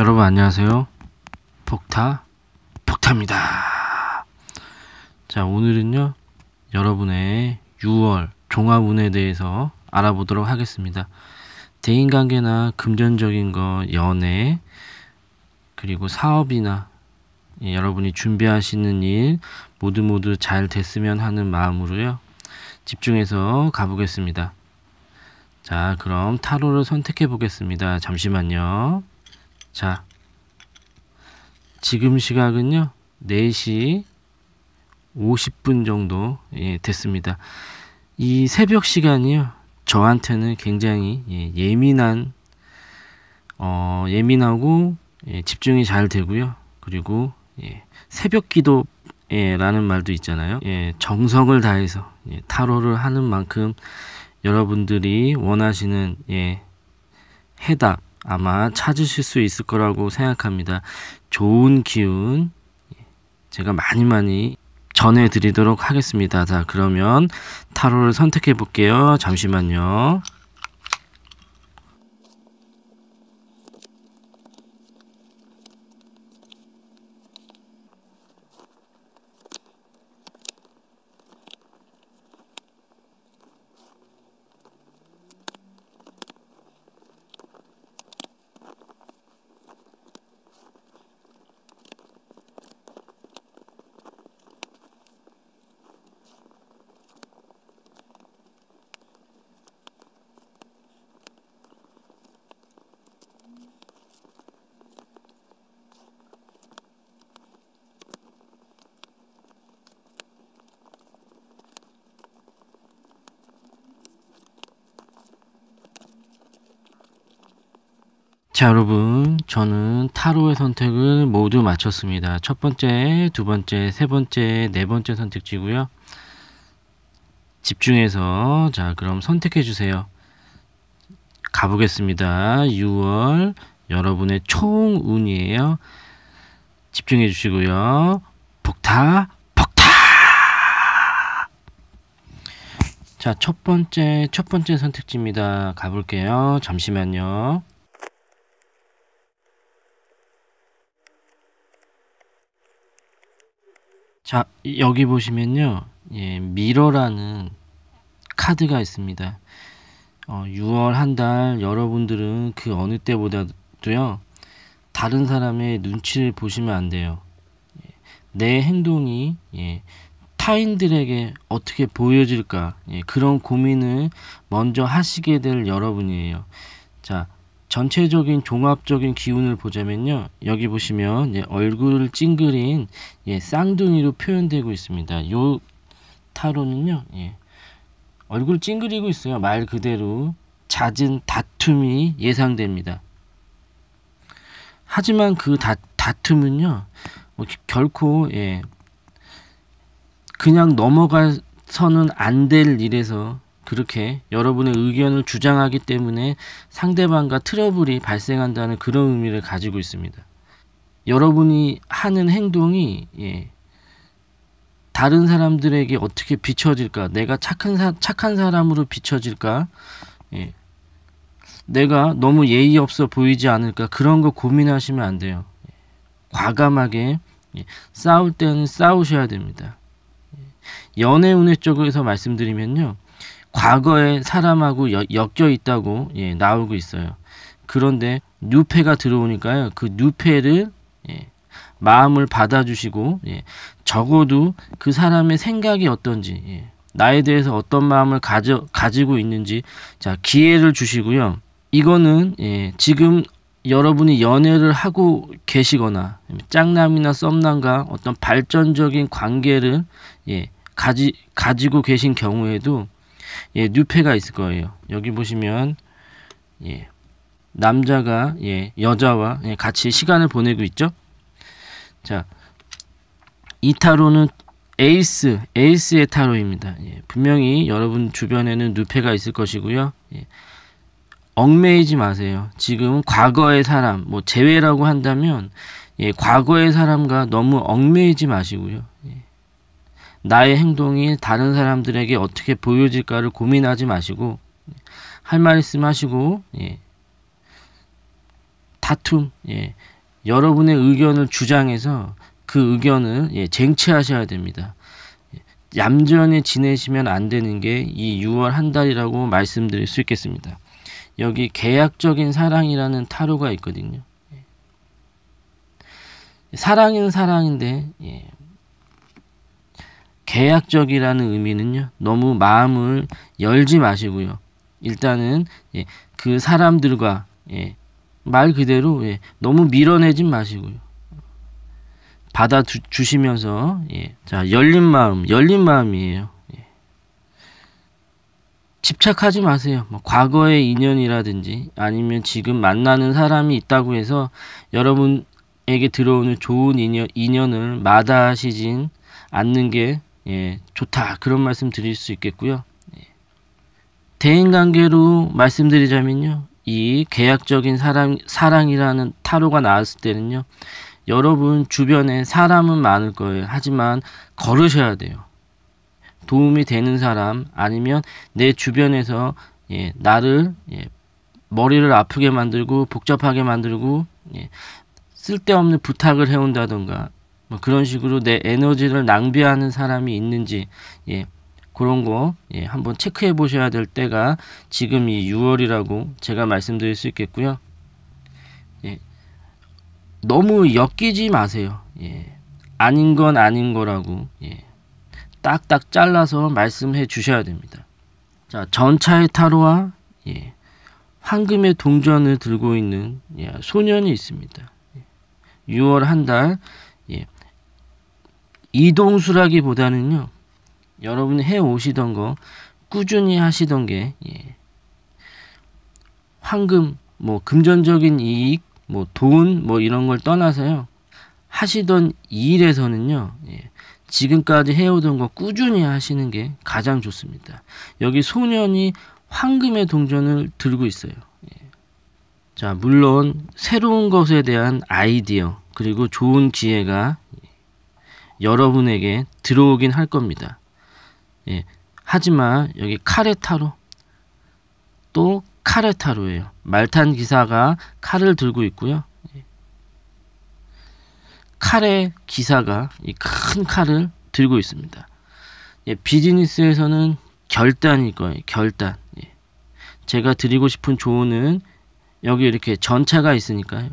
여러분 안녕하세요. 폭타 폭타입니다. 자 오늘은요 여러분의 6월 종합운에 대해서 알아보도록 하겠습니다. 대인관계나 금전적인 거, 연애, 그리고 사업이나 예, 여러분이 준비하시는 일 모두 모두 잘 됐으면 하는 마음으로요. 집중해서 가보겠습니다. 자, 그럼 타로를 선택해 보겠습니다. 잠시만요. 자, 지금 시각은요, 4시 50분 정도 예, 됐습니다. 이 새벽 시간이요, 저한테는 굉장히 예, 민한 어, 예민하고 예, 집중이 잘 되고요. 그리고 예, 새벽 기도 예, 라는 말도 있잖아요. 예, 정성을 다해서 예, 타로를 하는 만큼 여러분들이 원하시는 예, 해답, 아마 찾으실 수 있을 거라고 생각합니다. 좋은 기운 제가 많이 많이 전해드리도록 하겠습니다. 자, 그러면 타로를 선택해 볼게요. 잠시만요. 자 여러분 저는 타로의 선택을 모두 마쳤습니다. 첫 번째, 두 번째, 세 번째, 네 번째 선택지고요. 집중해서 자 그럼 선택해 주세요. 가보겠습니다. 6월 여러분의 총운이에요. 집중해 주시고요. 폭타 폭타 자 첫 번째 첫 번째 선택지입니다. 가볼게요. 잠시만요. 자, 여기 보시면요. 예, 미러라는 카드가 있습니다. 어, 6월 한 달 여러분들은 그 어느 때보다도요. 다른 사람의 눈치를 보시면 안 돼요. 예, 내 행동이 예, 타인들에게 어떻게 보여질까 예, 그런 고민을 먼저 하시게 될 여러분이에요. 자, 전체적인 종합적인 기운을 보자면요. 여기 보시면 예, 얼굴 찡그린 예, 쌍둥이로 표현되고 있습니다. 요 타로는요. 예, 얼굴 찡그리고 있어요. 말 그대로 잦은 다툼이 예상됩니다. 하지만 그 다, 다툼은요. 뭐, 결코 예, 그냥 넘어가서는 안 될 일에서 그렇게 여러분의 의견을 주장하기 때문에 상대방과 트러블이 발생한다는 그런 의미를 가지고 있습니다. 여러분이 하는 행동이 예, 다른 사람들에게 어떻게 비춰질까? 내가 착한 사, 착한 사람으로 비춰질까? 예, 내가 너무 예의 없어 보이지 않을까? 그런 거 고민하시면 안 돼요. 예, 과감하게 예, 싸울 때는 싸우셔야 됩니다. 예, 연애운의 쪽에서 말씀드리면요. 과거의 사람하고 여, 엮여 있다고 예, 나오고 있어요. 그런데 누페가 들어오니까요. 그 누페를 예, 마음을 받아주시고 예, 적어도 그 사람의 생각이 어떤지 예, 나에 대해서 어떤 마음을 가져, 가지고 있는지 자 기회를 주시고요. 이거는 예, 지금 여러분이 연애를 하고 계시거나 짝남이나 썸남과 어떤 발전적인 관계를 예, 가지, 가지고 계신 경우에도 예, 뉴페가 있을 거예요. 여기 보시면 예, 남자가 예, 여자와 예, 같이 시간을 보내고 있죠. 자, 이 타로는 에이스, 에이스의 타로입니다. 예, 분명히 여러분 주변에는 누페가 있을 것이고요. 예, 얽매이지 마세요. 지금 과거의 사람, 뭐제외라고 한다면 예, 과거의 사람과 너무 얽매이지 마시고요. 예. 나의 행동이 다른 사람들에게 어떻게 보여질까를 고민하지 마시고 할말 있으면 하시고 예. 다툼 예. 여러분의 의견을 주장해서 그 의견을 예, 쟁취하셔야 됩니다. 얌전히 지내시면 안 되는 게 이 6월 한 달이라고 말씀드릴 수 있겠습니다. 여기 계약적인 사랑이라는 타로가 있거든요. 예. 사랑은 사랑인데 예. 계약적이라는 의미는요. 너무 마음을 열지 마시고요. 일단은 예, 그 사람들과 예, 말 그대로 예, 너무 밀어내지 마시고요. 받아 주, 시면서 예, 자 열린 마음, 열린 마음이에요. 예. 집착하지 마세요. 뭐 과거의 인연이라든지 아니면 지금 만나는 사람이 있다고 해서 여러분에게 들어오는 좋은 인연, 인연을 마다하시진 않는 게 예, 좋다 그런 말씀 드릴 수 있겠고요. 예. 대인관계로 말씀드리자면요, 이 계약적인 사랑 사랑이라는 타로가 나왔을 때는요, 여러분 주변에 사람은 많을 거예요. 하지만 걸으셔야 돼요. 도움이 되는 사람 아니면 내 주변에서 예, 나를 예, 머리를 아프게 만들고 복잡하게 만들고 예, 쓸데없는 부탁을 해온다던가 뭐 그런 식으로 내 에너지를 낭비하는 사람이 있는지 예, 그런 거 예, 한번 체크해 보셔야 될 때가 지금 이 6월이라고 제가 말씀드릴 수 있겠고요. 예, 너무 엮이지 마세요. 예, 아닌 건 아닌 거라고 예, 딱딱 잘라서 말씀해 주셔야 됩니다. 자, 전차의 타로와 예, 황금의 동전을 들고 있는 예, 소년이 있습니다. 예, 6월 한달 이동수라기보다는요. 여러분이 해 오시던 거 꾸준히 하시던 게 예. 황금 뭐 금전적인 이익 뭐돈뭐 뭐 이런 걸 떠나서요. 하시던 일에서는요. 예. 지금까지 해오던 거 꾸준히 하시는 게 가장 좋습니다. 여기 소년이 황금의 동전을 들고 있어요. 예. 자, 물론 새로운 것에 대한 아이디어 그리고 좋은 기회가 여러분에게 들어오긴 할 겁니다. 예, 하지만 여기 카레타로 또 카레타로예요. 말탄 기사가 칼을 들고 있고요. 칼의 예. 기사가 이 큰 칼을 들고 있습니다. 예, 비즈니스에서는 결단일 거예요. 결단. 예. 제가 드리고 싶은 조언은 여기 이렇게 전차가 있으니까요.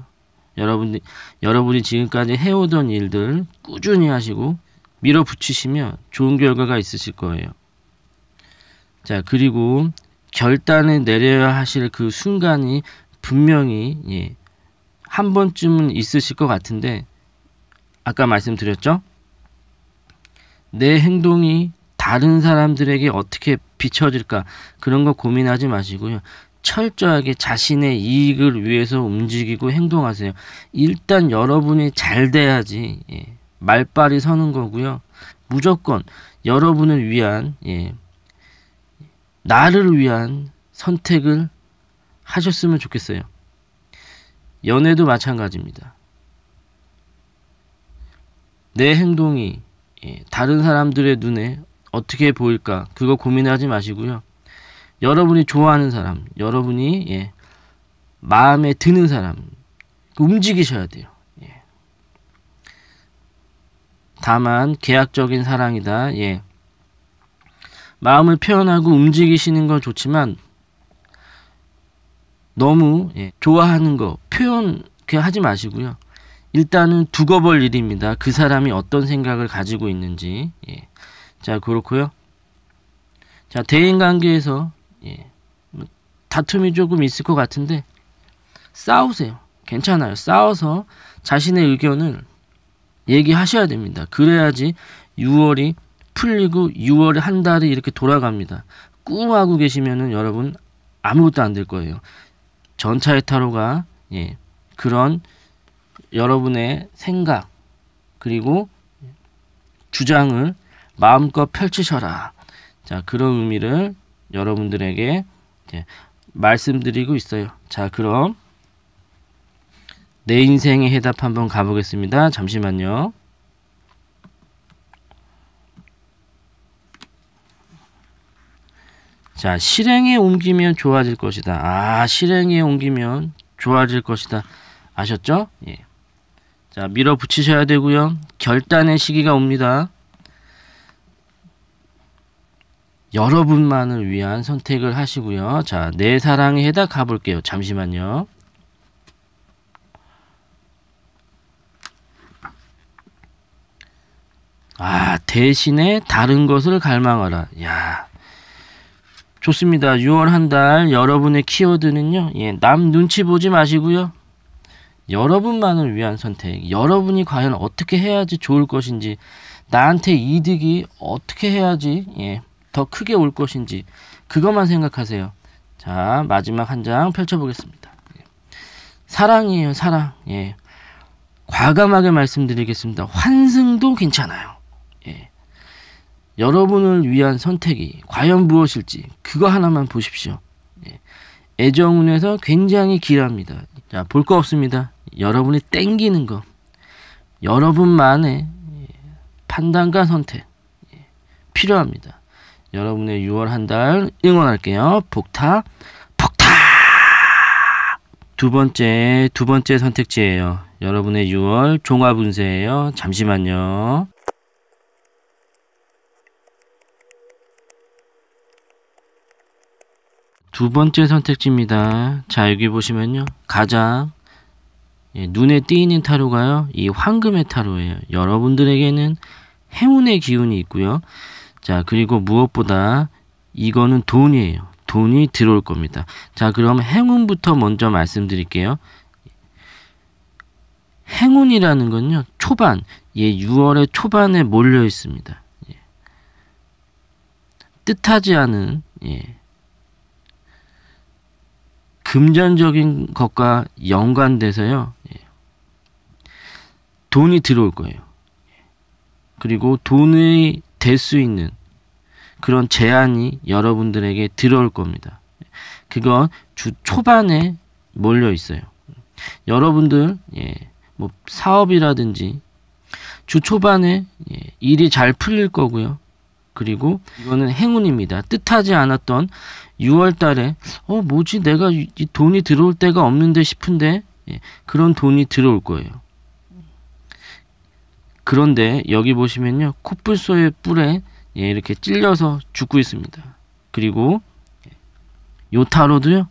여러분 여러분이 지금까지 해오던 일들 꾸준히 하시고 밀어붙이시면 좋은 결과가 있으실 거예요. 자, 그리고 결단을 내려야 하실 그 순간이 분명히 예, 한 번쯤은 있으실 것 같은데 아까 말씀드렸죠? 내 행동이 다른 사람들에게 어떻게 비춰질까 그런 거 고민하지 마시고요. 철저하게 자신의 이익을 위해서 움직이고 행동하세요. 일단 여러분이 잘 돼야지 예, 말빨이 서는 거고요. 무조건 여러분을 위한 예, 나를 위한 선택을 하셨으면 좋겠어요. 연애도 마찬가지입니다. 내 행동이 예, 다른 사람들의 눈에 어떻게 보일까 그거 고민하지 마시고요. 여러분이 좋아하는 사람, 여러분이 예, 마음에 드는 사람 움직이셔야 돼요. 예. 다만 계약적인 사랑이다. 예. 마음을 표현하고 움직이시는 건 좋지만 너무 예, 좋아하는 거 표현 그냥 하지 마시고요. 일단은 두고 볼 일입니다. 그 사람이 어떤 생각을 가지고 있는지. 예. 자 그렇고요. 자 대인 관계에서 다툼이 조금 있을 것 같은데 싸우세요. 괜찮아요. 싸워서 자신의 의견을 얘기하셔야 됩니다. 그래야지 6월이 풀리고 6월에 한 달이 이렇게 돌아갑니다. 꿈하고 계시면은 여러분 아무것도 안 될 거예요. 전차의 타로가 예, 그런 여러분의 생각 그리고 주장을 마음껏 펼치셔라. 자 그런 의미를 여러분들에게 이제 말씀드리고 있어요. 자, 그럼 내 인생의 해답 한번 가보겠습니다. 잠시만요. 자, 실행에 옮기면 좋아질 것이다. 아, 실행에 옮기면 좋아질 것이다. 아셨죠? 예. 자, 밀어붙이셔야 되고요. 결단의 시기가 옵니다. 여러분만을 위한 선택을 하시고요. 자, 내 사랑에 해당 가볼게요. 잠시만요. 아, 대신에 다른 것을 갈망하라. 야. 좋습니다. 6월 한 달 여러분의 키워드는요. 예, 남 눈치 보지 마시고요. 여러분만을 위한 선택. 여러분이 과연 어떻게 해야지 좋을 것인지 나한테 이득이 어떻게 해야지 예, 더 크게 올 것인지 그것만 생각하세요. 자, 마지막 한 장 펼쳐보겠습니다. 사랑이에요, 사랑. 예. 과감하게 말씀드리겠습니다. 환승도 괜찮아요. 예. 여러분을 위한 선택이 과연 무엇일지 그거 하나만 보십시오. 예. 애정운에서 굉장히 길합니다. 자, 볼 거 없습니다. 여러분이 땡기는 거. 여러분만의 판단과 선택 예. 필요합니다. 여러분의 6월 한 달 응원할게요. 폭타, 폭타! 두 번째, 두 번째 선택지예요. 여러분의 6월 종합 운세예요. 잠시만요. 두 번째 선택지입니다. 자, 여기 보시면요. 가장 예, 눈에 띄는 타로가요. 이 황금의 타로예요. 여러분들에게는 행운의 기운이 있고요. 자, 그리고 무엇보다 이거는 돈이에요. 돈이 들어올 겁니다. 자, 그럼 행운부터 먼저 말씀드릴게요. 행운이라는 건요, 초반, 예, 6월의 초반에 몰려 있습니다. 예. 뜻하지 않은, 예. 금전적인 것과 연관돼서요, 예. 돈이 들어올 거예요. 그리고 돈이 될 수 있는 그런 제안이 여러분들에게 들어올 겁니다. 그건 주 초반에 몰려 있어요. 여러분들 예, 뭐 사업이라든지 주 초반에 예, 일이 잘 풀릴 거고요. 그리고 이거는 행운입니다. 뜻하지 않았던 6월 달에 어 뭐지 내가 이 돈이 들어올 때가 없는데 싶은데 예, 그런 돈이 들어올 거예요. 그런데 여기 보시면요. 코뿔소의 뿔에 예, 이렇게 찔려서 죽고 있습니다. 그리고 요 타로도요.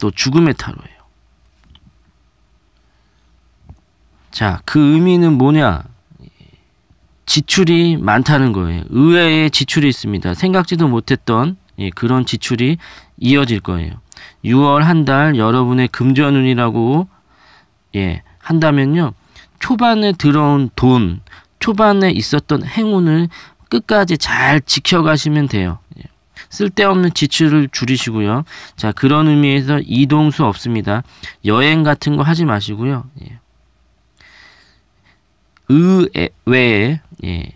또 죽음의 타로예요. 자, 그 의미는 뭐냐? 지출이 많다는 거예요. 의외의 지출이 있습니다. 생각지도 못했던 예, 그런 지출이 이어질 거예요. 6월 한 달 여러분의 금전운이라고 예, 한다면요. 초반에 들어온 돈, 초반에 있었던 행운을 끝까지 잘 지켜가시면 돼요. 예. 쓸데없는 지출을 줄이시고요. 자, 그런 의미에서 이동수 없습니다. 여행 같은 거 하지 마시고요. 예. 의외에 예.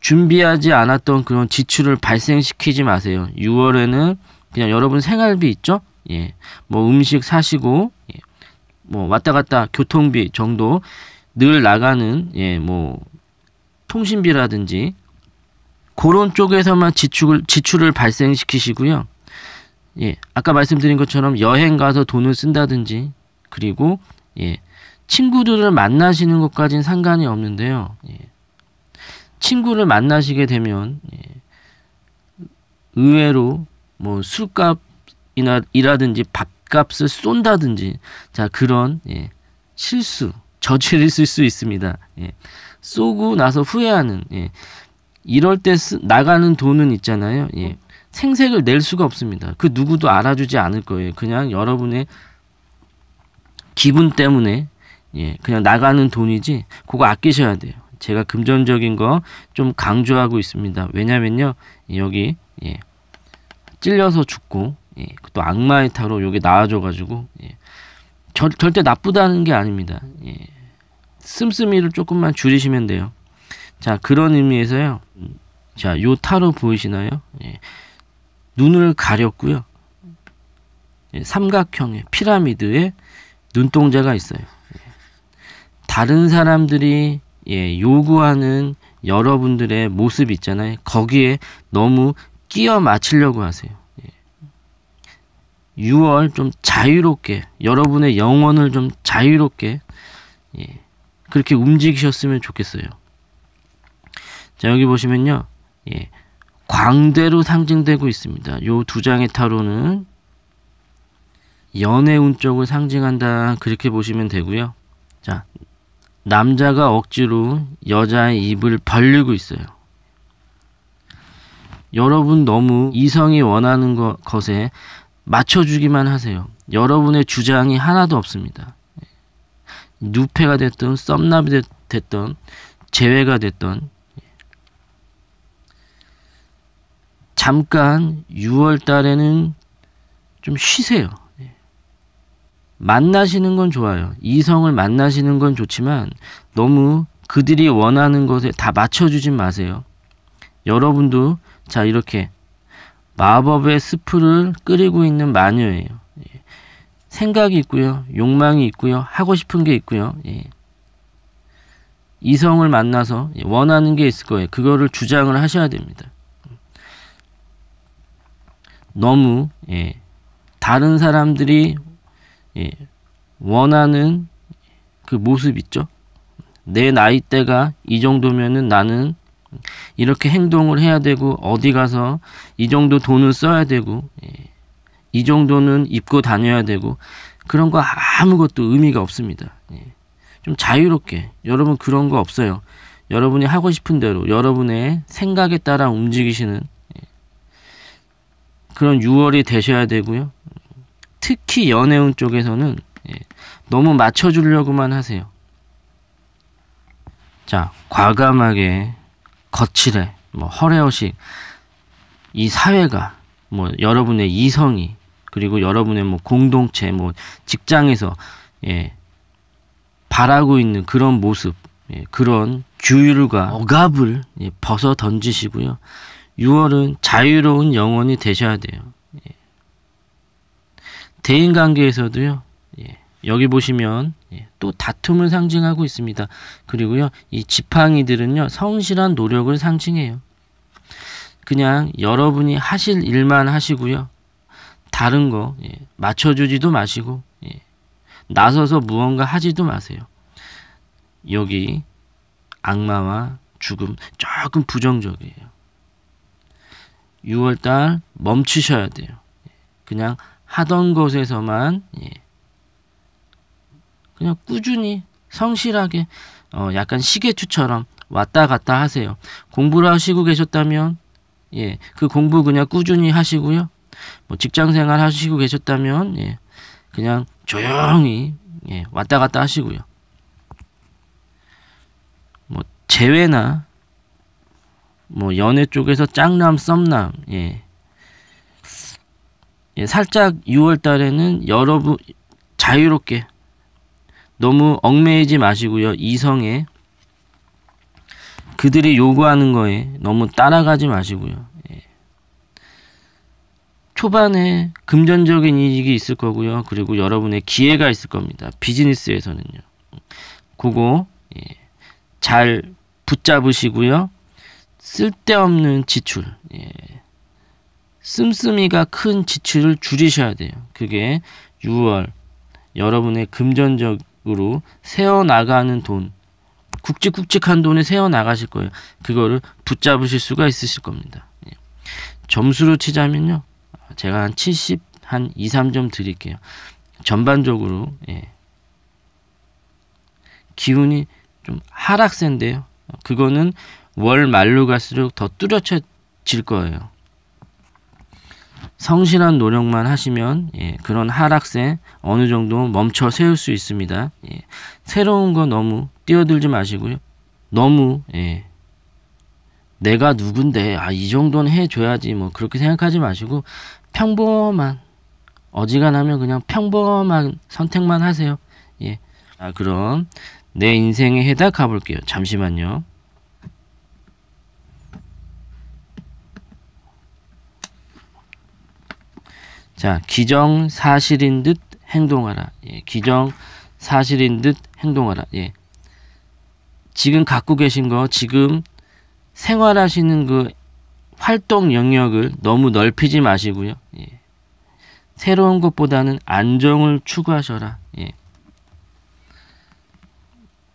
준비하지 않았던 그런 지출을 발생시키지 마세요. 6월에는 그냥 여러분 생활비 있죠? 예. 뭐 음식 사시고 예. 뭐 왔다 갔다 교통비 정도 늘 나가는 예, 뭐 통신비라든지 그런 쪽에서만 지출을 지출을 발생시키시고요. 예, 아까 말씀드린 것처럼 여행 가서 돈을 쓴다든지 그리고 예, 친구들을 만나시는 것까지는 상관이 없는데요. 예, 친구를 만나시게 되면 예, 의외로 뭐 술값이나 이라든지 밥값을 쏜다든지 자 그런 예, 실수 저지를 쓸수 있습니다. 예. 쏘고 나서 후회하는 예. 이럴 때 쓰, 나가는 돈은 있잖아요. 예. 생색을 낼 수가 없습니다. 그 누구도 알아주지 않을 거예요. 그냥 여러분의 기분 때문에 예, 그냥 나가는 돈이지 그거 아끼셔야 돼요. 제가 금전적인 거 좀 강조하고 있습니다. 왜냐면요 여기 예, 찔려서 죽고 예, 또 악마의 타로 여기 나와줘가지고 예, 절, 절대 나쁘다는 게 아닙니다. 예. 씀씀이를 조금만 줄이시면 돼요. 자, 그런 의미에서요. 자, 요 타로 보이시나요? 예. 눈을 가렸고요. 예, 삼각형의 피라미드에 눈동자가 있어요. 예. 다른 사람들이 예, 요구하는 여러분들의 모습 있잖아요. 거기에 너무 끼어 맞추려고 하세요. 6월 예. 좀 자유롭게 여러분의 영혼을 좀 자유롭게 예, 그렇게 움직이셨으면 좋겠어요. 자, 여기 보시면요. 예. 광대로 상징되고 있습니다. 요 두 장의 타로는 연애 운 쪽을 상징한다. 그렇게 보시면 되고요. 자, 남자가 억지로 여자의 입을 벌리고 있어요. 여러분 너무 이성이 원하는 것, 에 맞춰주기만 하세요. 여러분의 주장이 하나도 없습니다. 누패가 됐든 썸납이 됐든 제외가 됐든 잠깐 6월 달에는 좀 쉬세요. 만나시는 건 좋아요. 이성을 만나시는 건 좋지만 너무 그들이 원하는 것에 다 맞춰주진 마세요. 여러분도 자 이렇게 마법의 스프를 끓이고 있는 마녀예요. 생각이 있고요. 욕망이 있고요. 하고 싶은 게 있고요. 예. 이성을 만나서 예, 원하는 게 있을 거예요. 그거를 주장을 하셔야 됩니다. 너무 예. 다른 사람들이 예. 원하는 그 모습 있죠. 내 나이대가 이 정도면은 나는 이렇게 행동을 해야 되고 어디 가서 이 정도 돈을 써야 되고 예. 이 정도는 입고 다녀야 되고 그런 거 아무것도 의미가 없습니다. 예. 좀 자유롭게 여러분 그런 거 없어요. 여러분이 하고 싶은 대로 여러분의 생각에 따라 움직이시는 예. 그런 6월이 되셔야 되고요. 특히 연애운 쪽에서는 예. 너무 맞춰주려고만 하세요. 자, 과감하게 거칠해, 뭐 허례허식 이 사회가 뭐 여러분의 이성이 그리고 여러분의 뭐 공동체 뭐 직장에서 예 바라고 있는 그런 모습 예, 그런 규율과 억압을 예, 벗어 던지시고요. 6월은 자유로운 영혼이 되셔야 돼요. 예. 대인 관계에서도요. 예 여기 보시면 예, 또 다툼을 상징하고 있습니다. 그리고요. 이 지팡이들은요. 성실한 노력을 상징해요. 그냥 여러분이 하실 일만 하시고요. 다른 거 예, 맞춰주지도 마시고 예, 나서서 무언가 하지도 마세요. 여기 악마와 죽음 조금 부정적이에요. 6월달 멈추셔야 돼요. 예, 그냥 하던 것에서만 예, 그냥 꾸준히 성실하게 어, 약간 시계추처럼 왔다 갔다 하세요. 공부를 하시고 계셨다면 예, 그 공부 그냥 꾸준히 하시고요. 뭐 직장 생활 하시고 계셨다면 예, 그냥 조용히 예, 왔다 갔다 하시고요. 뭐 재회나 뭐 연애 쪽에서 짱남 썸남 예. 예 살짝 6월 달에는 여러분 자유롭게 너무 얽매이지 마시고요. 이성에 그들이 요구하는 거에 너무 따라가지 마시고요. 예. 초반에 금전적인 이익이 있을 거고요. 그리고 여러분의 기회가 있을 겁니다. 비즈니스에서는요. 그거 예. 잘 붙잡으시고요. 쓸데없는 지출. 예. 씀씀이가 큰 지출을 줄이셔야 돼요. 그게 6월 여러분의 금전적으로 세어나가는 돈 굵직굵직한 돈을 세어 나가실 거예요. 그거를 붙잡으실 수가 있으실 겁니다. 예. 점수로 치자면요. 제가 한 70, 한 2, 3점 드릴게요. 전반적으로 예. 기운이 좀 하락세인데요. 그거는 월 말로 갈수록 더 뚜렷해질 거예요. 성실한 노력만 하시면 예, 그런 하락세 어느 정도 멈춰 세울 수 있습니다. 예, 새로운 거 너무 뛰어들지 마시고요. 너무 예. 내가 누군데 아 이 정도는 해줘야지 뭐 그렇게 생각하지 마시고 평범한 어지간하면 그냥 평범한 선택만 하세요. 예. 아 그럼 내 인생에 해답 가볼게요. 잠시만요. 자, 기정 사실인 듯 행동하라. 예, 기정 사실인 듯 행동하라. 예. 지금 갖고 계신 거, 지금 생활하시는 그 활동 영역을 너무 넓히지 마시고요. 예. 새로운 것보다는 안정을 추구하셔라. 예.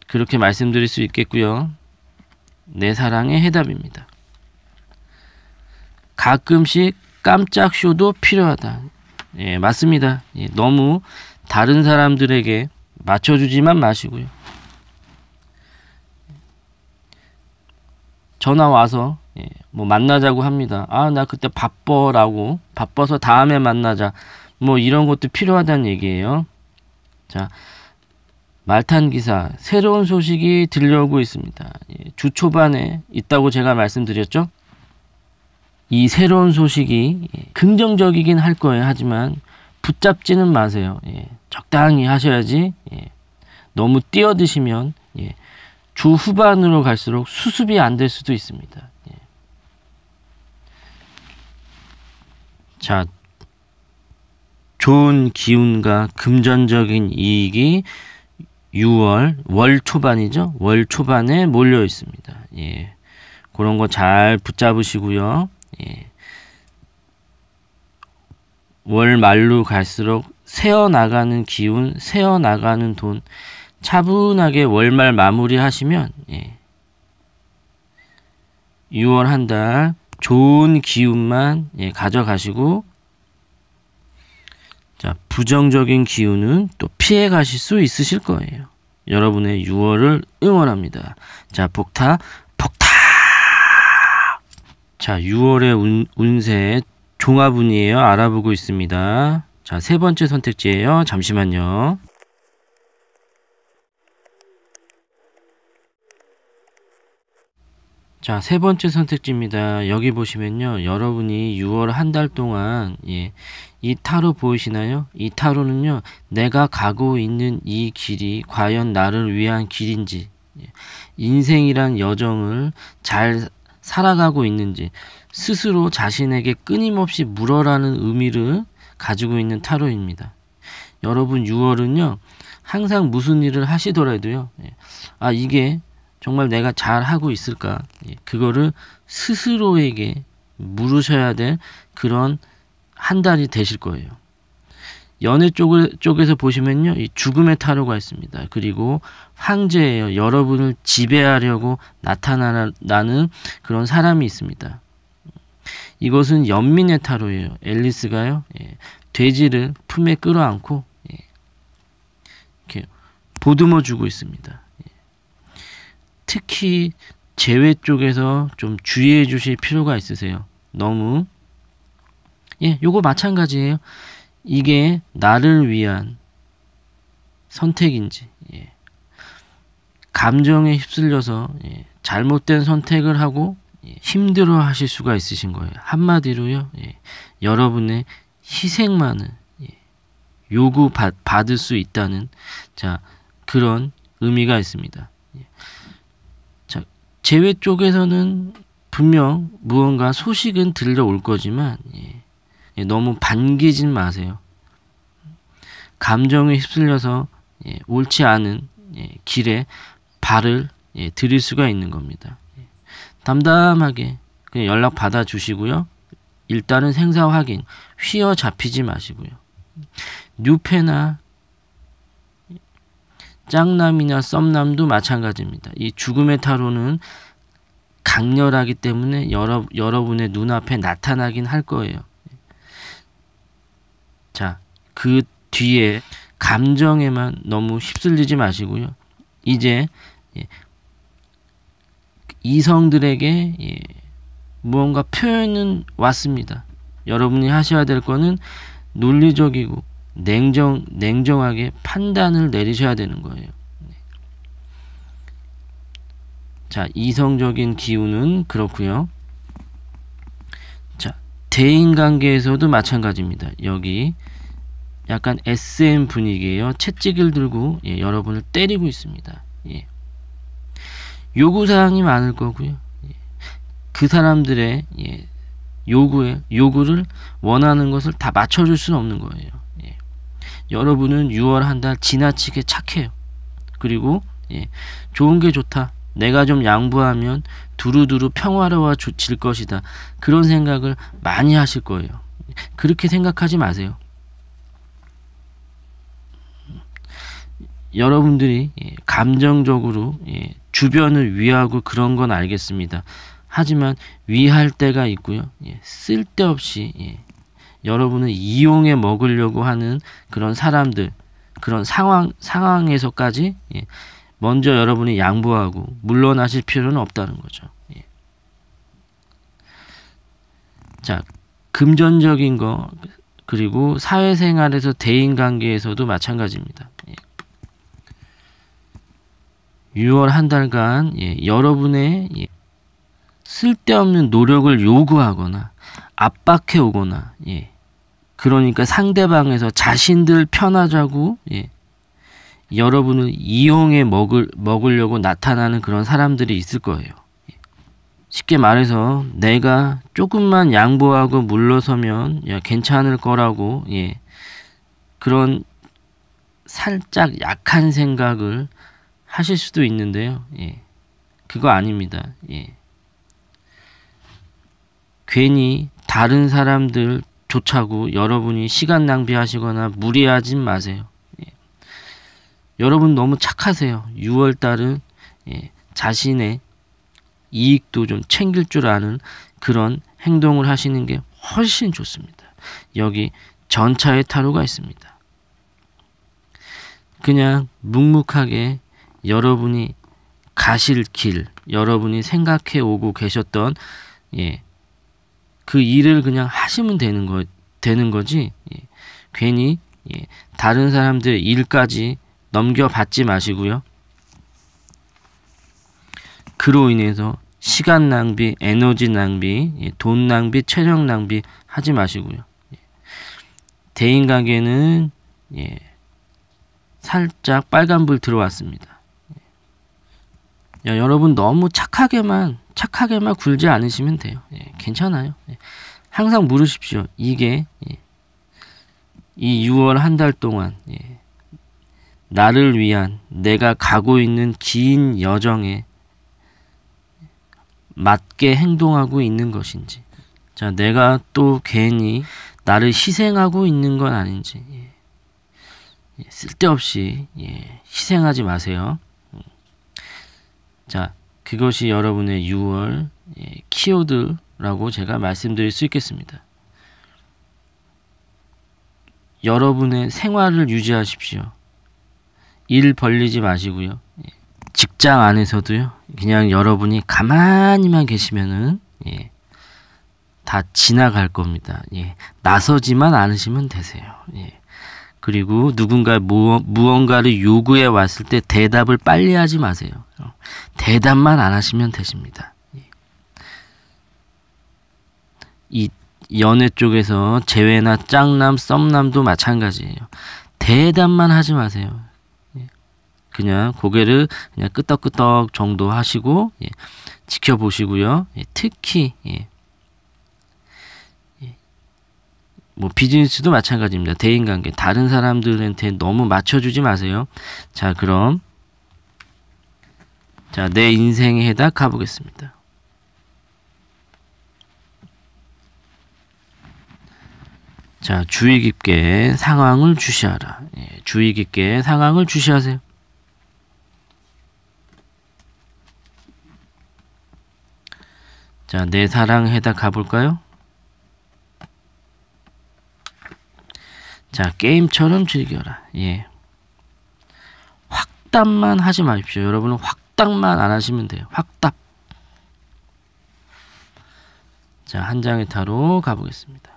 그렇게 말씀드릴 수 있겠고요. 내 사랑의 해답입니다. 가끔씩 깜짝 쇼도 필요하다. 예, 맞습니다. 예, 너무 다른 사람들에게 맞춰주지만 마시고요. 전화 와서 예, 뭐 만나자고 합니다. 아나 그때 바빠라고 바빠서 다음에 만나자 뭐 이런 것도 필요하다는 얘기예요. 자 말탄 기사 새로운 소식이 들려오고 있습니다. 예, 주 초반에 있다고 제가 말씀드렸죠. 이 새로운 소식이 예, 긍정적이긴 할 거예요. 하지만 붙잡지는 마세요. 예, 적당히 하셔야지 예, 너무 뛰어드시면 예, 주 후반으로 갈수록 수습이 안 될 수도 있습니다. 예. 자, 좋은 기운과 금전적인 이익이 6월 월 초반이죠. 월 초반에 몰려 있습니다. 예. 그런 거 잘 붙잡으시고요. 예. 월 말로 갈수록 새어 나가는 기운, 새어 나가는 돈 차분하게 월말 마무리하시면 예. 6월 한 달 좋은 기운만 예, 가져가시고 자 부정적인 기운은 또 피해 가실 수 있으실 거예요. 여러분의 6월을 응원합니다. 자 복타 복타 자 6월의 운, 운세 종합운이에요. 알아보고 있습니다. 자세 번째 선택지예요. 잠시만요. 자, 세 번째 선택지입니다. 여기 보시면요. 여러분이 6월 한 달 동안 예, 이 타로 보이시나요? 이 타로는요. 내가 가고 있는 이 길이 과연 나를 위한 길인지 예, 인생이란 여정을 잘 살아가고 있는지 스스로 자신에게 끊임없이 물어라는 의미를 가지고 있는 타로입니다. 여러분 6월은요. 항상 무슨 일을 하시더라도요. 예, 아 이게 정말 내가 잘하고 있을까? 예, 그거를 스스로에게 물으셔야 될 그런 한 달이 되실 거예요. 연애 쪽을, 쪽에서 보시면요. 이 죽음의 타로가 있습니다. 그리고 황제예요. 여러분을 지배하려고 나타나는 그런 사람이 있습니다. 이것은 연민의 타로예요. 앨리스가요. 예, 돼지를 품에 끌어안고 예, 이렇게 보듬어 주고 있습니다. 특히 재외 쪽에서 좀 주의해 주실 필요가 있으세요. 너무 예, 요거 마찬가지예요. 이게 나를 위한 선택인지 예. 감정에 휩쓸려서 예. 잘못된 선택을 하고 예. 힘들어 하실 수가 있으신 거예요. 한마디로요. 예. 여러분의 희생만을 예, 요구 받, 받을 수 있다는 자 그런 의미가 있습니다. 제외 쪽에서는 분명 무언가 소식은 들려올 거지만 예, 예, 너무 반기진 마세요. 감정에 휩쓸려서 예, 옳지 않은 예, 길에 발을 예, 들일 수가 있는 겁니다. 담담하게 그냥 연락 받아 주시고요. 일단은 생사 확인 휘어 잡히지 마시고요. 뉴페나 짱남이나 썸남도 마찬가지입니다. 이 죽음의 타로는 강렬하기 때문에 여러, 여러분의 눈앞에 나타나긴 할 거예요. 자, 그 뒤에 감정에만 너무 휩쓸리지 마시고요. 이제 예, 이성들에게 예, 무언가 표현은 왔습니다. 여러분이 하셔야 될 거는 논리적이고 냉정 냉정하게 판단을 내리셔야 되는 거예요. 네. 자, 이성적인 기운은 그렇고요. 자, 대인 관계에서도 마찬가지입니다. 여기 약간 SM 분위기예요. 채찍을 들고 예, 여러분을 때리고 있습니다. 예. 요구 사항이 많을 거고요. 예. 그 사람들의 예, 요구에 요구를 원하는 것을 다 맞춰줄 수는 없는 거예요. 여러분은 6월 한 달 지나치게 착해요. 그리고 예, 좋은 게 좋다. 내가 좀 양보하면 두루두루 평화로워질 것이다. 그런 생각을 많이 하실 거예요. 그렇게 생각하지 마세요. 여러분들이 예, 감정적으로 예, 주변을 위하고 그런 건 알겠습니다. 하지만 위할 때가 있고요. 예, 쓸데없이 여러분을 이용해 먹으려고 하는 그런 사람들, 그런 상황, 상황에서까지 예, 먼저 여러분이 양보하고 물러나실 필요는 없다는 거죠. 예. 자, 금전적인 거, 그리고 사회생활에서 대인관계에서도 마찬가지입니다. 예. 6월 한 달간 예, 여러분의 예, 쓸데없는 노력을 요구하거나 압박해 오거나 예, 그러니까 상대방에서 자신들 편하자고 예. 여러분을 이용해 먹을 먹으려고 나타나는 그런 사람들이 있을 거예요. 예. 쉽게 말해서 내가 조금만 양보하고 물러서면 야, 괜찮을 거라고 예. 그런 살짝 약한 생각을 하실 수도 있는데요. 예. 그거 아닙니다. 예. 괜히 다른 사람들 조차고 여러분이 시간 낭비하시거나 무리하진 마세요. 예. 여러분 너무 착하세요. 6월 달은 예. 자신의 이익도 좀 챙길 줄 아는 그런 행동을 하시는 게 훨씬 좋습니다. 여기 전차의 타로가 있습니다. 그냥 묵묵하게 여러분이 가실 길, 여러분이 생각해 오고 계셨던 예, 그 일을 그냥 하시면 되는 거 되는 거지 예. 괜히 예. 다른 사람들 의 일까지 넘겨받지 마시고요. 그로 인해서 시간 낭비, 에너지 낭비, 예. 돈 낭비, 체력 낭비 하지 마시고요. 예. 대인 가게는 예. 살짝 빨간불 들어왔습니다. 예. 야, 여러분 너무 착하게만 착하게만 굴지 않으시면 돼요. 예, 괜찮아요. 예. 항상 물으십시오. 이게 예. 이 6월 한 달 동안 예. 나를 위한 내가 가고 있는 긴 여정에 맞게 행동하고 있는 것인지, 자 내가 또 괜히 나를 희생하고 있는 건 아닌지 예. 예, 쓸데없이 희생하지 마세요. 음. 자 그것이 여러분의 6월 예, 키워드라고 제가 말씀드릴 수 있겠습니다. 여러분의 생활을 유지하십시오. 일 벌리지 마시고요. 예, 직장 안에서도요. 그냥 여러분이 가만히만 계시면은 예, 다 지나갈 겁니다. 예, 나서지만 않으시면 되세요. 예. 그리고 누군가 무언가를 요구해 왔을 때 대답을 빨리 하지 마세요. 어, 대답만 안 하시면 되십니다. 예. 이 연애 쪽에서 재회나 짱남, 썸남도 마찬가지예요. 대답만 하지 마세요. 예. 그냥 고개를 그냥 끄덕끄덕 정도 하시고 예, 지켜보시고요. 특히 뭐 비즈니스도 마찬가지입니다. 대인관계 다른 사람들한테 너무 맞춰주지 마세요. 자 그럼 자내 인생에 해당 가보겠습니다. 자 주의 깊게 상황을 주시하라. 예, 주의 깊게 상황을 주시하세요. 자 내 사랑에 해당 가볼까요? 자, 게임처럼 즐겨라. 예. 확답만 하지 마십시오. 여러분은 확답만 안 하시면 돼요. 확답. 자, 한 장의 타로 가보겠습니다.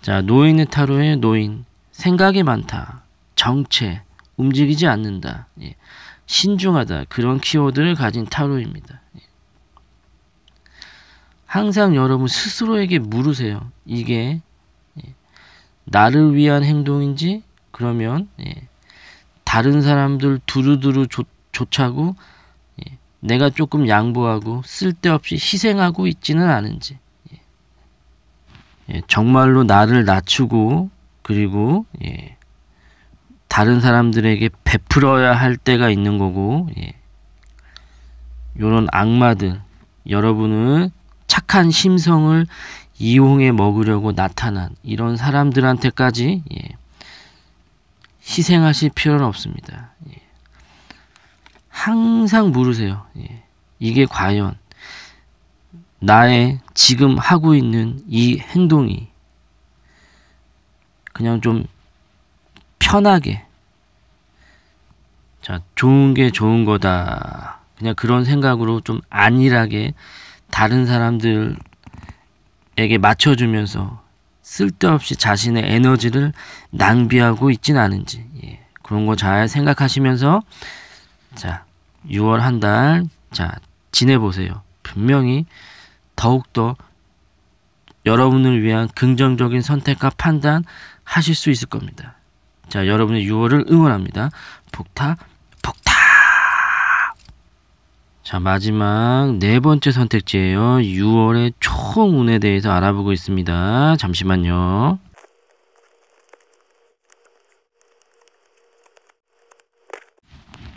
자, 노인의 타로의 노인. 생각이 많다. 정체. 움직이지 않는다. 예. 신중하다. 그런 키워드를 가진 타로입니다. 항상 여러분 스스로에게 물으세요. 이게 예, 나를 위한 행동인지 그러면 예, 다른 사람들 두루두루 조, 차고 예, 내가 조금 양보하고 쓸데없이 희생하고 있지는 않은지 정말로 나를 낮추고 그리고 다른 사람들에게 베풀어야 할 때가 있는 거고 이런 악마들 여러분은 착한 심성을 이용해 먹으려고 나타난 이런 사람들한테까지 예, 희생하실 필요는 없습니다. 예, 항상 물으세요. 예, 이게 과연 나의 지금 하고 있는 이 행동이 그냥 좀 편하게 자 좋은 게 좋은 거다 그냥 그런 생각으로 좀 안일하게 다른 사람들에게 맞춰주면서 쓸데없이 자신의 에너지를 낭비하고 있진 않은지 예, 그런 거 잘 생각하시면서 자 6월 한 달 자 지내보세요 분명히 더욱더 여러분을 위한 긍정적인 선택과 판단 하실 수 있을 겁니다 자 여러분의 6월을 응원합니다 폭타 자 마지막 네 번째 선택지예요. 6월의 초운에 대해서 알아보고 있습니다. 잠시만요.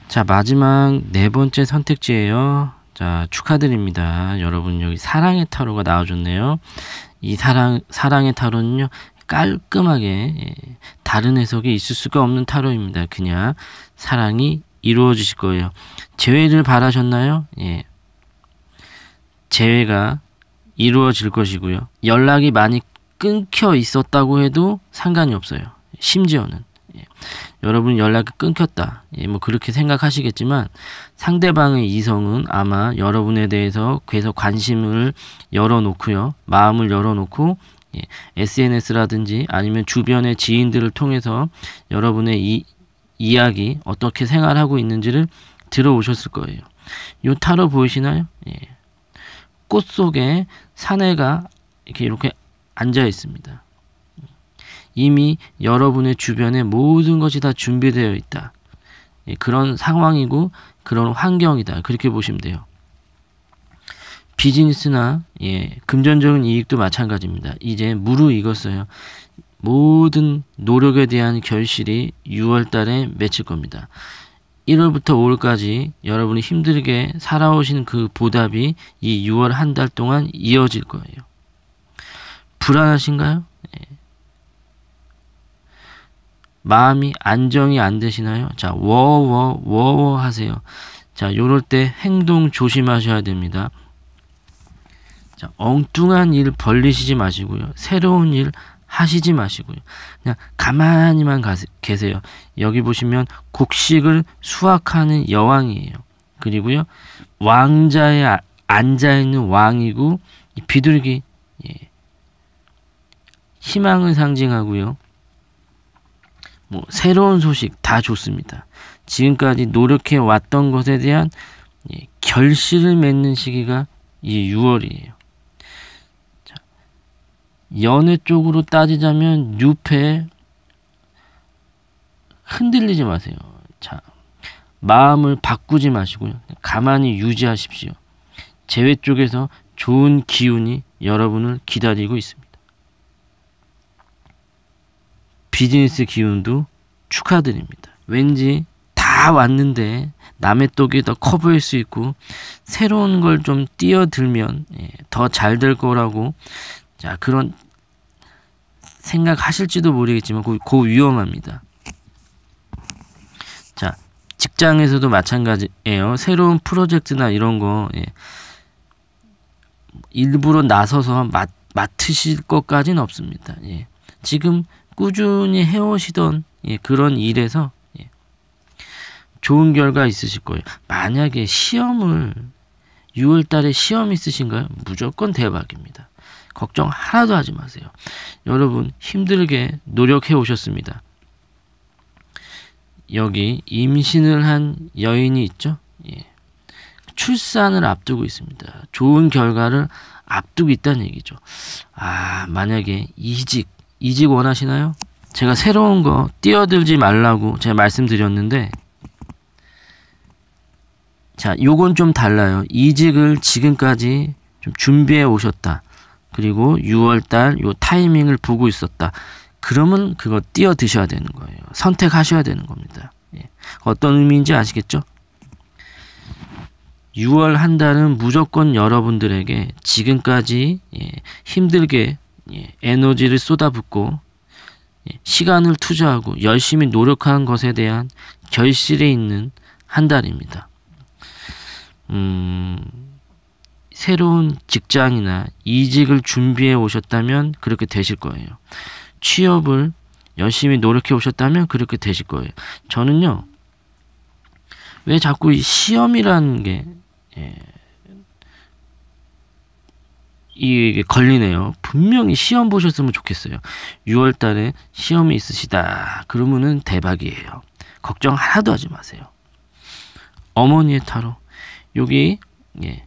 자 마지막 네 번째 선택지예요. 자 축하드립니다. 여러분 여기 사랑의 타로가 나와줬네요. 이 사랑 사랑의 타로는요 깔끔하게 예, 다른 해석이 있을 수가 없는 타로입니다. 그냥 사랑이 이루어지실 거예요. 재회를 바라셨나요? 예. 재회가 이루어질 것이고요. 연락이 많이 끊겨 있었다고 해도 상관이 없어요. 심지어는. 예. 여러분 연락이 끊겼다. 예, 뭐 그렇게 생각하시겠지만 상대방의 이성은 아마 여러분에 대해서 계속 관심을 열어놓고요. 마음을 열어놓고 예, SNS라든지 아니면 주변의 지인들을 통해서 여러분의 이 이야기 어떻게 생활하고 있는지를 들어오셨을 거예요. 요 타로 보이시나요? 예. 꽃 속에 사내가 이렇게 이렇게 앉아 있습니다. 이미 여러분의 주변에 모든 것이 다 준비되어 있다. 예, 그런 상황이고 그런 환경이다. 그렇게 보시면 돼요. 비즈니스나 예, 금전적인 이익도 마찬가지입니다. 이제 무르익었어요. 모든 노력에 대한 결실이 6월달에 맺힐 겁니다. 1월부터 5월까지 여러분이 힘들게 살아오신 그 보답이 이 6월 한 달 동안 이어질 거예요. 불안하신가요? 네. 마음이 안정이 안 되시나요? 자, 워워 워워 하세요. 자, 요럴 때 행동 조심하셔야 됩니다. 자, 엉뚱한 일 벌리시지 마시고요. 새로운 일 하시지 마시고요. 그냥 가만히만 가세, 계세요. 여기 보시면 곡식을 수확하는 여왕이에요. 그리고요. 왕자에 아, 앉아 있는 왕이고 비둘기 예. 희망을 상징하고요. 뭐 새로운 소식 다 좋습니다. 지금까지 노력해 왔던 것에 대한 예, 결실을 맺는 시기가 이 6월이에요. 연애 쪽으로 따지자면 뉴페 흔들리지 마세요. 자, 마음을 바꾸지 마시고요. 가만히 유지하십시오. 재회 쪽에서 좋은 기운이 여러분을 기다리고 있습니다. 비즈니스 기운도 축하드립니다. 왠지 다 왔는데 남의 떡이 더 커 보일 수 있고 새로운 걸 좀 뛰어들면 예, 더잘 될 거라고 자 그런 생각하실지도 모르겠지만 그, 그 위험합니다. 자, 직장에서도 마찬가지예요. 새로운 프로젝트나 이런 거 예. 일부러 나서서 맡, 맡으실 것까지는 없습니다. 예. 지금 꾸준히 해오시던 예, 그런 일에서 예. 좋은 결과 있으실 거예요. 만약에 시험을 6월달에 시험 있으신가요? 무조건 대박입니다. 걱정 하나도 하지 마세요. 여러분 힘들게 노력해 오셨습니다. 여기 임신을 한 여인이 있죠. 예. 출산을 앞두고 있습니다. 좋은 결과를 앞두고 있다는 얘기죠. 아, 만약에 이직, 이직 원하시나요? 제가 새로운 거 뛰어들지 말라고 제가 말씀드렸는데, 자, 요건 좀 달라요. 이직을 지금까지 좀 준비해 오셨다. 그리고 6월달 요 타이밍을 보고 있었다. 그러면 그거 띄어 드셔야 되는 거예요. 선택하셔야 되는 겁니다. 예. 어떤 의미인지 아시겠죠? 6월 한 달은 무조건 여러분들에게 지금까지 예, 힘들게 예, 에너지를 쏟아붓고 예, 시간을 투자하고 열심히 노력한 것에 대한 결실에 있는 한 달입니다. 음, 새로운 직장이나 이직을 준비해 오셨다면 그렇게 되실 거예요. 취업을 열심히 노력해 오셨다면 그렇게 되실 거예요. 저는요, 왜 자꾸 이 시험이라는 게, 예, 이게 걸리네요. 분명히 시험 보셨으면 좋겠어요. 6월 달에 시험이 있으시다. 그러면은 대박이에요. 걱정 하나도 하지 마세요. 어머니의 타로. 여기, 예.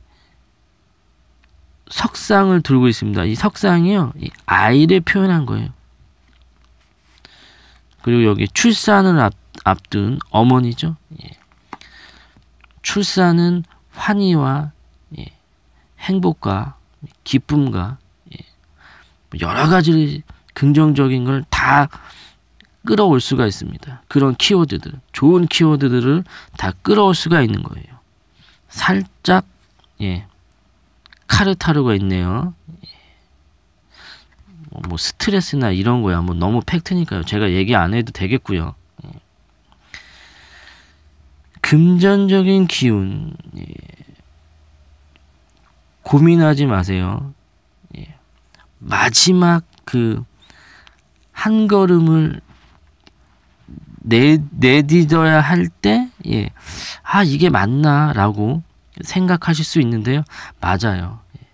석상을 들고 있습니다. 이 석상이요. 이 아이를 표현한 거예요. 그리고 여기 출산을 앞, 앞둔 어머니죠. 예. 출산은 환희와 예. 행복과 기쁨과 예. 뭐 여러 가지 긍정적인 걸 다 끌어올 수가 있습니다. 그런 키워드들, 좋은 키워드들을 다 끌어올 수가 있는 거예요. 살짝 예, 카르타르가 있네요. 뭐, 뭐 스트레스나 이런 거야. 뭐 너무 팩트니까요. 제가 얘기 안 해도 되겠고요. 금전적인 기운 예. 고민하지 마세요. 예. 마지막 그 한 걸음을 내 내디뎌야 할 때, 예. 아 이게 맞나라고 생각하실 수 있는데요. 맞아요. 예.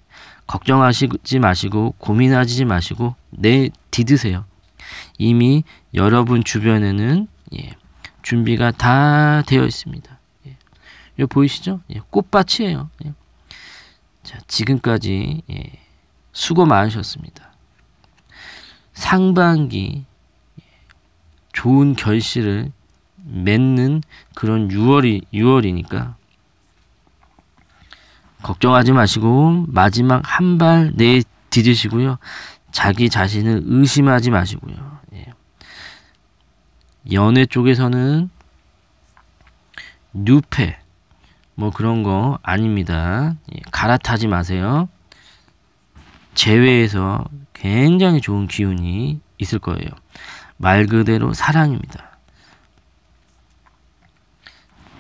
걱정하시지 마시고 고민하지 마시고 내 네, 디드세요. 이미 여러분 주변에는 예, 준비가 다 되어 있습니다. 예, 요 보이시죠? 예, 꽃밭이에요. 예. 자, 지금까지 예, 수고 많으셨습니다. 상반기 예, 좋은 결실을 맺는 그런 6월이 6월이니까 걱정하지 마시고 마지막 한 발 내디디시고요. 자기 자신을 의심하지 마시고요. 예. 연애 쪽에서는 뉴페 뭐 그런 거 아닙니다. 예. 갈아타지 마세요. 제외에서 굉장히 좋은 기운이 있을 거예요. 말 그대로 사랑입니다.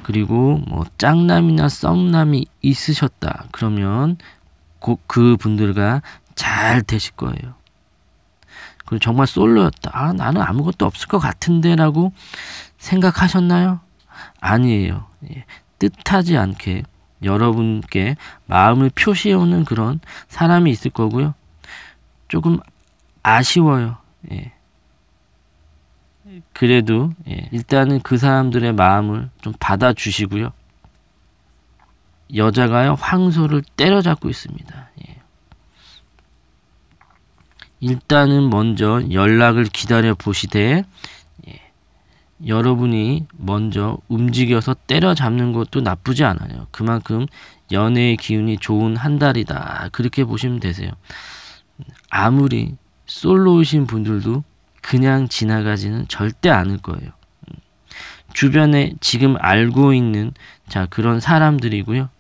그리고 뭐 짱남이나 썸남이 있으셨다. 그러면 그, 그 분들과 잘 되실 거예요. 그리고 정말 솔로였다. 아, 나는 아무것도 없을 것 같은데 라고 생각하셨나요? 아니에요. 예, 뜻하지 않게 여러분께 마음을 표시해오는 그런 사람이 있을 거고요. 조금 아쉬워요. 예. 그래도 예, 일단은 그 사람들의 마음을 좀 받아주시고요. 여자가요 황소를 때려잡고 있습니다. 예. 일단은 먼저 연락을 기다려 보시되 예. 여러분이 먼저 움직여서 때려잡는 것도 나쁘지 않아요. 그만큼 연애의 기운이 좋은 한 달이다 그렇게 보시면 되세요. 아무리 솔로이신 분들도 그냥 지나가지는 절대 않을 거예요. 음. 주변에 지금 알고 있는 자 그런 사람들이고요.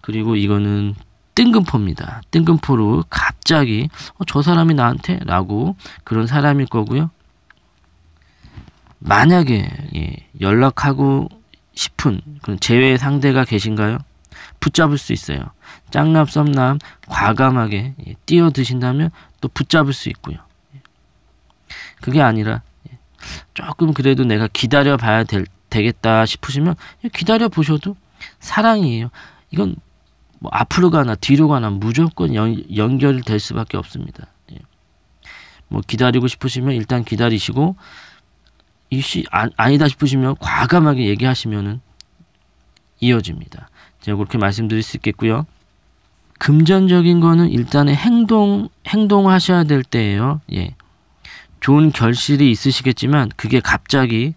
그리고 이거는 뜬금포입니다. 뜬금포로 갑자기 어, 저 사람이 나한테 라고 그런 사람일 거고요. 만약에 예, 연락하고 싶은 그런 제외 상대가 계신가요? 붙잡을 수 있어요. 짱남 썸남 과감하게 예, 뛰어드신다면 또 붙잡을 수 있고요. 그게 아니라 예. 조금 그래도 내가 기다려 봐야 되겠다 싶으시면 예, 기다려 보셔도 사랑이에요. 이건 뭐 앞으로 가나 뒤로 가나 무조건 연, 연결될 수밖에 없습니다. 예. 뭐 기다리고 싶으시면 일단 기다리시고 이씨 아, 아니다 싶으시면 과감하게 얘기하시면은 이어집니다. 제가 그렇게 말씀드릴 수 있겠고요. 금전적인 거는 일단은 행동 행동하셔야 될 때예요. 예. 좋은 결실이 있으시겠지만 그게 갑자기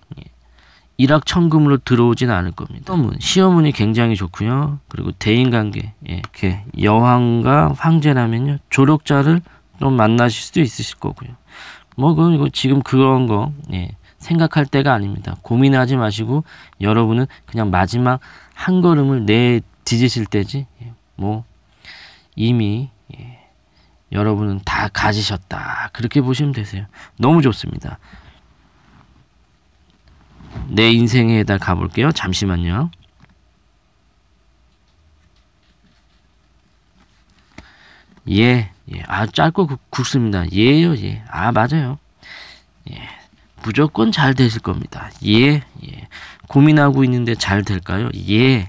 일확천금으로 들어오진 않을 겁니다. 시어문, 시어문이 굉장히 좋고요. 그리고 대인관계, 예, 이렇게 여왕과 황제라면요. 조력자를 좀 만나실 수도 있으실 거고요. 뭐, 그, 이거 지금 그런 거, 예, 생각할 때가 아닙니다. 고민하지 마시고, 여러분은 그냥 마지막 한 걸음을 내 뒤지실 때지, 예, 뭐, 이미 여러분은 다 가지셨다. 그렇게 보시면 되세요. 너무 좋습니다. 내 인생에다 가볼게요. 잠시만요. 예, 예. 아, 짧고 굵, 습니다 예요, 예. 아, 맞아요. 예. 무조건 잘 되실 겁니다. 예, 예. 고민하고 있는데 잘 될까요? 예. 예.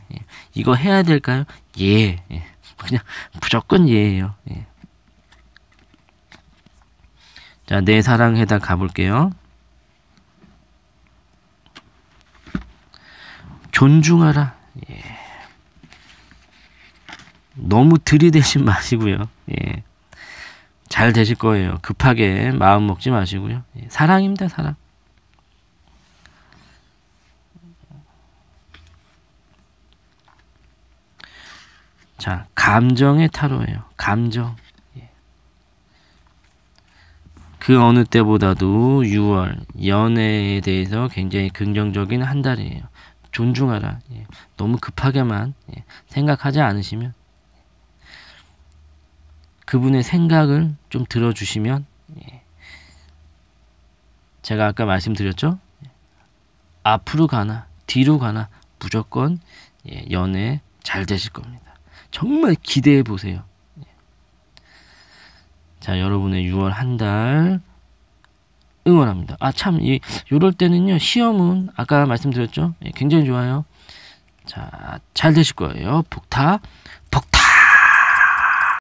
이거 해야 될까요? 예. 예. 그냥 무조건 예예요. 예. 자, 내 사랑해다 가볼게요. 존중하라. 예. 너무 들이대지 마시고요. 예. 잘 되실 거예요. 급하게 마음 먹지 마시고요. 예. 사랑입니다, 사랑. 자, 감정의 타로예요. 감정. 그 어느 때보다도 6월 연애에 대해서 굉장히 긍정적인 한 달이에요. 존중하라. 예. 너무 급하게만 예, 생각하지 않으시면 그분의 생각을 좀 들어주시면 예. 제가 아까 말씀드렸죠. 앞으로 가나 뒤로 가나 무조건 연애 잘 되실 겁니다. 정말 기대해 보세요. 자, 여러분의 6월 한 달 응원합니다. 아, 참, 이, 요럴 때는요, 시험은 아까 말씀드렸죠? 예, 굉장히 좋아요. 자, 잘 되실 거예요. 복타, 복타!